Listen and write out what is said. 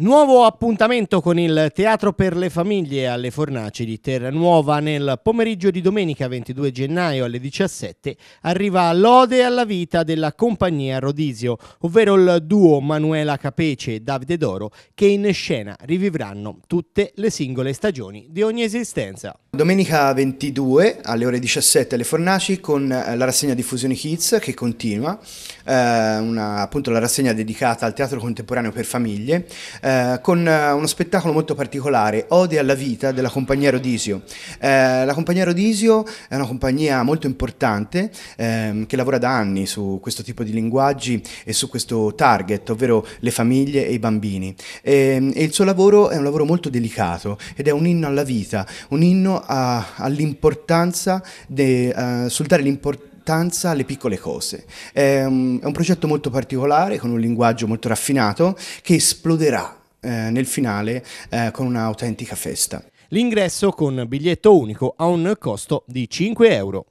Nuovo appuntamento con il Teatro per le Famiglie alle Fornaci di Terranuova nel pomeriggio di domenica 22 gennaio alle 17 arriva l'ode alla vita della compagnia Rodisio, ovvero il duo Manuela Capece e Davide Doro che in scena rivivranno tutte le singole stagioni di ogni esistenza. Domenica 22 alle ore 17 alle Fornaci con la rassegna Diffusione Kids che continua eh, una, appunto la rassegna dedicata al teatro contemporaneo per famiglie, eh, con eh, uno spettacolo molto particolare, Ode alla vita della compagnia Rodisio. la compagnia Rodisio è una compagnia molto importante ehm, che lavora da anni su questo tipo di linguaggi e su questo target, ovvero le famiglie e i bambini. E, ehm, e il suo lavoro è un lavoro molto delicato ed è un inno alla vita, un inno all'importanza, uh, sul dare l'importanza importanza alle piccole cose. È ehm, un, è un progetto molto particolare, con un linguaggio molto raffinato, che esploderà eh, nel finale eh, con un'autentica festa. L'ingresso con biglietto unico ha un costo di 5 euro.